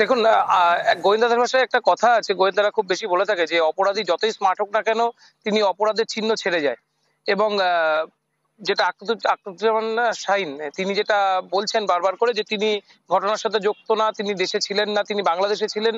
দেখুন গোয়েন্দা ধর্মের একটা কথা আছে গোয়েন্দারা খুব বেশি বলে থাকে যে অপরাধী যতই স্মার্ট হোক না কেন তিনি অপরাধের চিহ্ন ছেড়ে যায় এবং যেটা আকরুজ্জামান শাহিন তিনি যেটা বলছেন বারবার করে যে তিনি ঘটনার সাথে যুক্ত না তিনি দেশে ছিলেন না তিনি বাংলাদেশে ছিলেন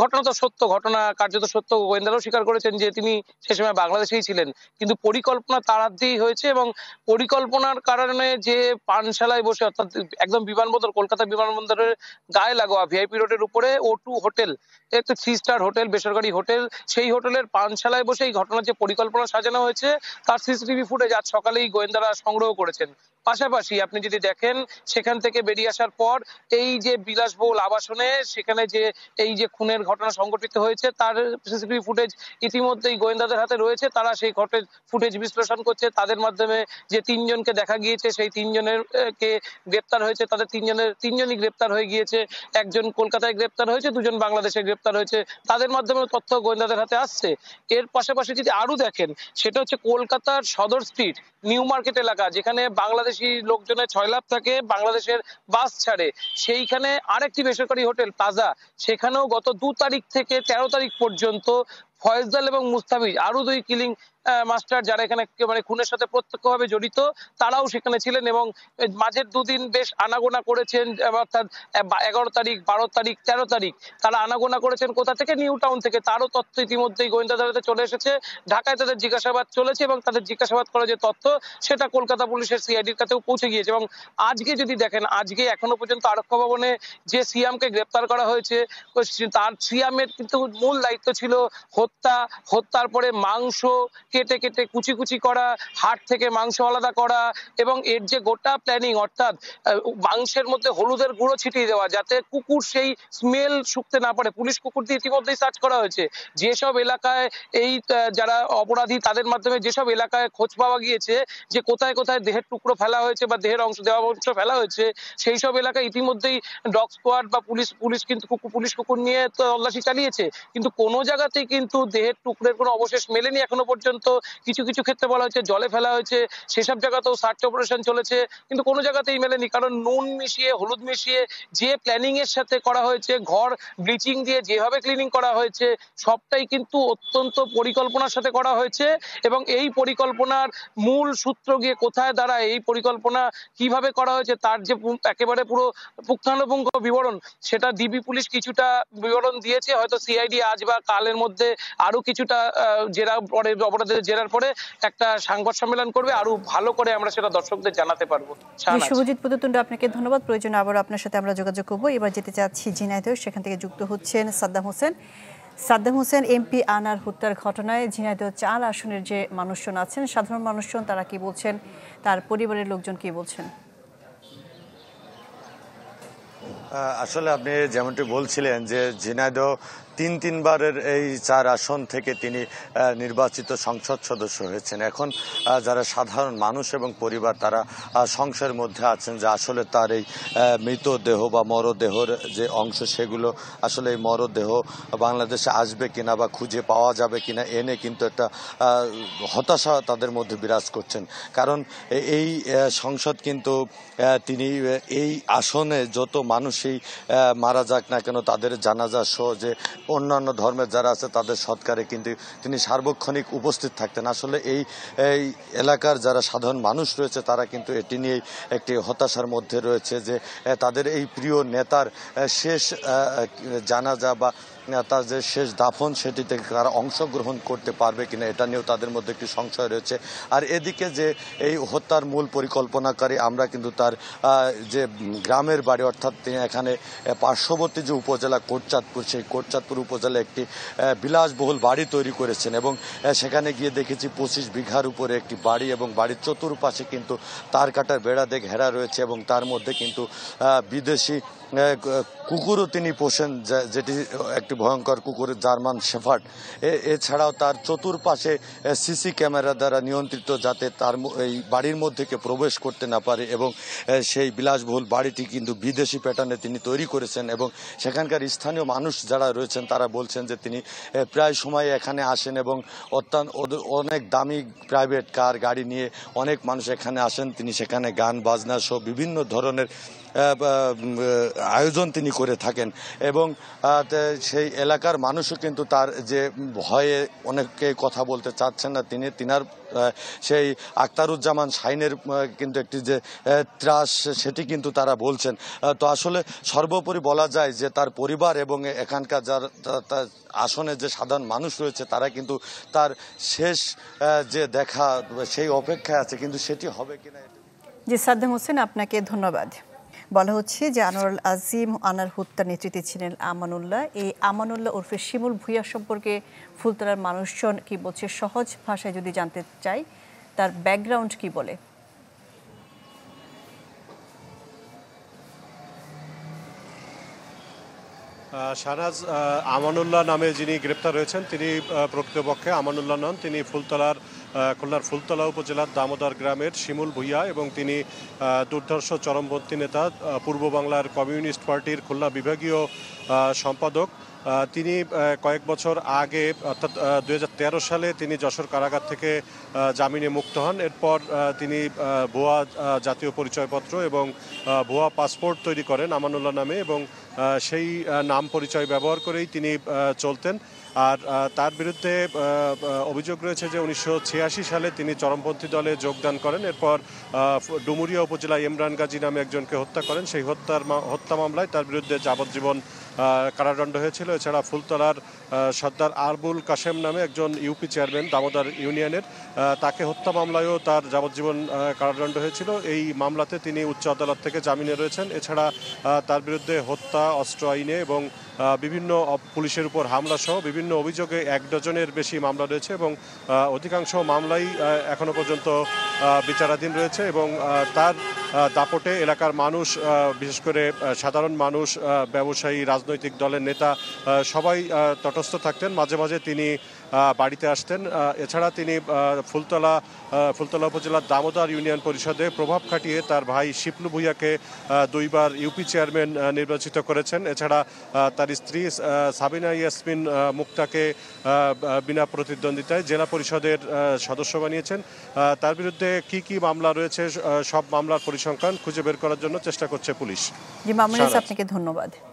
ঘটনা তো সত্য ঘটনা কার্যত সত্য গোয়েন্দারাও স্বীকার করেছেন যে তিনি সে সময় বাংলাদেশেই ছিলেন কিন্তু পরিকল্পনা তার হাতেই হয়েছে এবং পরিকল্পনার কারণে যে পানশালায় বসে অর্থাৎ একদম বিমানবন্দর কলকাতা বিমানবন্দরের গায়ে লাগোয়া ভিআইপি রোডের উপরে ও টু হোটেল একটা থ্রি স্টার হোটেল বেসরকারি হোটেল সেই হোটেলের পানশালায় বসে এই ঘটনার যে পরিকল্পনা সাজানো হয়েছে তার সিসিটিভি ফুটেজ আজ সকালেই গোয়েন্দা যারা সংগ্রহ করেছেন পাশাপাশি আপনি যদি দেখেন সেখান থেকে বেরিয়ে আসার পর এই যে বিলাসবহুল আবাসনে সেখানে যে এই যে খুনের ঘটনা সংঘটিত হয়েছে তার সিসিটিভি ফুটেজ ইতিমধ্যেই গোয়েন্দাদের হাতে রয়েছে তারা সেই ঘটেজ ফুটেজ বিশ্লেষণ করছে তাদের মাধ্যমে যে তিনজনকে দেখা গিয়েছে সেই তিনজনের কে গ্রেপ্তার হয়েছে তাদের তিনজনের তিনজনই গ্রেপ্তার হয়ে গিয়েছে একজন কলকাতায় গ্রেপ্তার হয়েছে দুজন বাংলাদেশে গ্রেপ্তার হয়েছে তাদের মাধ্যমে তথ্য গোয়েন্দাদের হাতে আসছে এর পাশাপাশি যদি আরো দেখেন সেটা হচ্ছে কলকাতার সদর স্ট্রিট নিউ মার্কেট এলাকা যেখানে বাংলাদেশ বাংলাদেশি লোকজনের ছয় লাভ থাকে বাংলাদেশের বাস ছাড়ে সেইখানে আরেকটি বেসরকারি হোটেল প্লাজা সেখানেও গত দু তারিখ থেকে তেরো তারিখ পর্যন্ত ফয়জাল এবং মুস্তাফিজ আরো দুই কিলিং মাস্টার যারা এখানে মানে খুনের সাথে প্রত্যক্ষভাবে জড়িত তারাও সেখানে ছিলেন এবং মাঝের দুদিন বেশ আনাগোনা করেছেন অর্থাৎ এগারো তারিখ বারো তারিখ তেরো তারিখ তারা আনাগোনা করেছেন কোথা থেকে নিউ টাউন থেকে তারও তথ্য ইতিমধ্যেই গোয়েন্দা চলে এসেছে ঢাকায় তাদের জিজ্ঞাসাবাদ চলেছে এবং তাদের জিজ্ঞাসাবাদ করা যে তথ্য সেটা কলকাতা পুলিশের সিআইডির কাছেও পৌঁছে গিয়েছে এবং আজকে যদি দেখেন আজকে এখনো পর্যন্ত আরক্ষ ভবনে যে সিয়ামকে গ্রেপ্তার করা হয়েছে তার সিয়ামের কিন্তু মূল দায়িত্ব ছিল হত্যা হত্যার পরে মাংস কেটে কেটে কুচি কুচি করা হাট থেকে মাংস আলাদা করা এবং এর যে গোটা প্ল্যানিং অর্থাৎ মাংসের মধ্যে হলুদের গুঁড়ো ছিটিয়ে দেওয়া যাতে কুকুর সেই স্মেল শুকতে না পারে পুলিশ কুকুর দিয়ে ইতিমধ্যেই সার্চ করা হয়েছে যেসব এলাকায় এই যারা অপরাধী তাদের মাধ্যমে যেসব এলাকায় খোঁজ পাওয়া গিয়েছে যে কোথায় কোথায় দেহের টুকরো ফেলা হয়েছে বা দেহের অংশ দেওয়া অংশ ফেলা হয়েছে সেই সব এলাকায় ইতিমধ্যেই ডগ স্কোয়াড বা পুলিশ পুলিশ কিন্তু পুলিশ কুকুর নিয়ে তল্লাশি চালিয়েছে কিন্তু কোনো জায়গাতেই কিন্তু দেহের টুকরের কোনো অবশেষ মেলেনি এখনো পর্যন্ত কিছু কিছু ক্ষেত্রে বলা হয়েছে জলে ফেলা হয়েছে সেসব জায়গাতেও সার্চ অপারেশন চলেছে কিন্তু কোনো জায়গাতেই মেলেনি কারণ নুন মিশিয়ে হলুদ মিশিয়ে যে প্ল্যানিং এর সাথে করা হয়েছে ঘর ব্লিচিং দিয়ে যেভাবে ক্লিনিং করা হয়েছে সবটাই কিন্তু অত্যন্ত পরিকল্পনার সাথে করা হয়েছে এবং এই পরিকল্পনার মূল সূত্র গিয়ে কোথায় দাঁড়ায় এই পরিকল্পনা কিভাবে করা হয়েছে তার যে একেবারে পুরো পুঙ্খানুপুঙ্খ বিবরণ সেটা ডিবি পুলিশ কিছুটা বিবরণ দিয়েছে হয়তো সিআইডি আজ বা কালের মধ্যে আরো কিছুটা জেরা পরে অপরাধের জেরার পরে একটা সাংবাদ সম্মেলন করবে আরো ভালো করে আমরা সেটা দর্শকদের জানাতে পারবো বিশ্বজিৎ প্রদত্তণ্ড আপনাকে ধন্যবাদ প্রয়োজন আবার আপনার সাথে আমরা যোগাযোগ করবো এবার যেতে চাচ্ছি ঝিনাইদহ সেখান থেকে যুক্ত হচ্ছেন সাদ্দাম হোসেন সাদ্দাম হোসেন এমপি আনার হত্যার ঘটনায় ঝিনাইদহ চার আসনের যে মানুষজন আছেন সাধারণ মানুষজন তারা কি বলছেন তার পরিবারের লোকজন কি বলছেন আসলে আপনি যেমনটি বলছিলেন যে ঝিনাইদহ তিন তিনবারের এই চার আসন থেকে তিনি নির্বাচিত সংসদ সদস্য হয়েছেন এখন যারা সাধারণ মানুষ এবং পরিবার তারা সংশয়ের মধ্যে আছেন যে আসলে তার এই মৃতদেহ বা মরদেহর যে অংশ সেগুলো আসলে এই মরদেহ বাংলাদেশে আসবে কিনা বা খুঁজে পাওয়া যাবে কিনা এনে কিন্তু একটা হতাশা তাদের মধ্যে বিরাজ করছেন কারণ এই সংসদ কিন্তু তিনি এই আসনে যত মানুষই মারা যাক না কেন তাদের জানাজা সহ যে অন্যান্য ধর্মের যারা আছে তাদের সৎকারে কিন্তু তিনি সার্বক্ষণিক উপস্থিত থাকতেন আসলে এই এই এলাকার যারা সাধারণ মানুষ রয়েছে তারা কিন্তু এটি নিয়ে একটি হতাশার মধ্যে রয়েছে যে তাদের এই প্রিয় নেতার শেষ জানাজা বা তার যে শেষ দাফন সেটিতে তারা অংশগ্রহণ করতে পারবে কিনা এটা নিয়েও তাদের মধ্যে একটি সংশয় রয়েছে আর এদিকে যে এই হত্যার মূল পরিকল্পনাকারী আমরা কিন্তু তার যে গ্রামের বাড়ি অর্থাৎ তিনি এখানে পার্শ্ববর্তী যে উপজেলা কোটচাঁদপুর সেই কোটচাঁদপুর উপজেলা একটি বিলাসবহুল বাড়ি তৈরি করেছেন এবং সেখানে গিয়ে দেখেছি পঁচিশ বিঘার উপরে একটি বাড়ি এবং বাড়ির চতুর্পাশে কিন্তু তার কাটার বেড়া দেখ ঘেরা রয়েছে এবং তার মধ্যে কিন্তু বিদেশি কুকুরও তিনি পোষেন যেটি একটি ভয়ঙ্কর কুকুর জার্মান শেফার্ড এছাড়াও তার চতুর্পাশে সিসি ক্যামেরা দ্বারা নিয়ন্ত্রিত যাতে তার এই বাড়ির মধ্যেকে প্রবেশ করতে না পারে এবং সেই বিলাসবহুল বাড়িটি কিন্তু বিদেশি প্যাটার্নে তিনি তৈরি করেছেন এবং সেখানকার স্থানীয় মানুষ যারা রয়েছেন তারা বলছেন যে তিনি প্রায় সময় এখানে আসেন এবং অত্যন্ত অনেক দামি প্রাইভেট কার গাড়ি নিয়ে অনেক মানুষ এখানে আসেন তিনি সেখানে গান বাজনা সহ বিভিন্ন ধরনের আয়োজন তিনি করে থাকেন এবং সেই এলাকার মানুষও কিন্তু তার যে ভয়ে অনেকে কথা বলতে চাচ্ছেন না তিনি তিনার সেই আক্তারুজ্জামান সাইনের কিন্তু একটি যে ত্রাস সেটি কিন্তু তারা বলছেন তো আসলে সর্বোপরি বলা যায় যে তার পরিবার এবং এখানকার যার আসনে যে সাধারণ মানুষ রয়েছে তারা কিন্তু তার শেষ যে দেখা সেই অপেক্ষায় আছে কিন্তু সেটি হবে কিনা জি সাদ্দাম হোসেন আপনাকে ধন্যবাদ বলা হচ্ছে যে আনোয়ার আজিম আনার হত্যা নেতৃত্বে ছিলেন আমানুল্লাহ এই আমানুল্লাহ ওরফে শিমুল ভূঁইয়া সম্পর্কে ফুলতলার মানুষজন কি বলছে সহজ ভাষায় যদি জানতে চাই তার ব্যাকগ্রাউন্ড কি বলে সারাজ আমানুল্লাহ নামে যিনি গ্রেপ্তার হয়েছেন তিনি প্রকৃতপক্ষে আমানুল্লাহ নন তিনি ফুলতলার খুলনার ফুলতলা উপজেলার দামোদর গ্রামের শিমুল ভুইয়া এবং তিনি দুর্ধর্ষ চরমপন্থী নেতা পূর্ব বাংলার কমিউনিস্ট পার্টির খুলনা বিভাগীয় সম্পাদক তিনি কয়েক বছর আগে অর্থাৎ দু সালে তিনি যশোর কারাগার থেকে জামিনে মুক্ত হন এরপর তিনি ভুয়া জাতীয় পরিচয়পত্র এবং ভুয়া পাসপোর্ট তৈরি করেন আমানুল্লাহ নামে এবং সেই নাম পরিচয় ব্যবহার করেই তিনি চলতেন আর তার বিরুদ্ধে অভিযোগ রয়েছে যে উনিশশো সালে তিনি চরমপন্থী দলে যোগদান করেন এরপর ডুমুরিয়া উপজেলায় ইমরান গাজী নামে একজনকে হত্যা করেন সেই হত্যার হত্যা মামলায় তার বিরুদ্ধে যাবজ্জীবন কারাদণ্ড হয়েছিল এছাড়া ফুলতলার সর্দার আরবুল কাশেম নামে একজন ইউপি চেয়ারম্যান দামোদর ইউনিয়নের তাকে হত্যা মামলায়ও তার যাবজ্জীবন কারাদণ্ড হয়েছিল এই মামলাতে তিনি উচ্চ আদালত থেকে জামিনে রয়েছেন এছাড়া তার বিরুদ্ধে হত্যা অস্ত্র আইনে এবং বিভিন্ন পুলিশের উপর হামলা সহ বিভিন্ন অভিযোগে এক ডজনের বেশি মামলা রয়েছে এবং অধিকাংশ মামলাই এখনো পর্যন্ত বিচারাধীন রয়েছে এবং তার দাপটে এলাকার মানুষ বিশেষ করে সাধারণ মানুষ ব্যবসায়ী রাজনৈতিক দলের নেতা সবাই তটস্থ থাকতেন মাঝে মাঝে তিনি বাড়িতে আসতেন এছাড়া তিনি ফুলতলা ফুলতলা উপজেলার দামোদর ইউনিয়ন পরিষদে প্রভাব খাটিয়ে তার ভাই শিপলু ভুইয়াকে দুইবার ইউপি চেয়ারম্যান নির্বাচিত করেছেন এছাড়া তার স্ত্রী সাবিনা ইয়াসমিন মুক্তাকে বিনা প্রতিদ্বন্দ্বিতায় জেলা পরিষদের সদস্য বানিয়েছেন তার বিরুদ্ধে কি কি মামলা রয়েছে সব মামলার পরিসংখ্যান খুঁজে বের করার জন্য চেষ্টা করছে পুলিশ আপনাকে ধন্যবাদ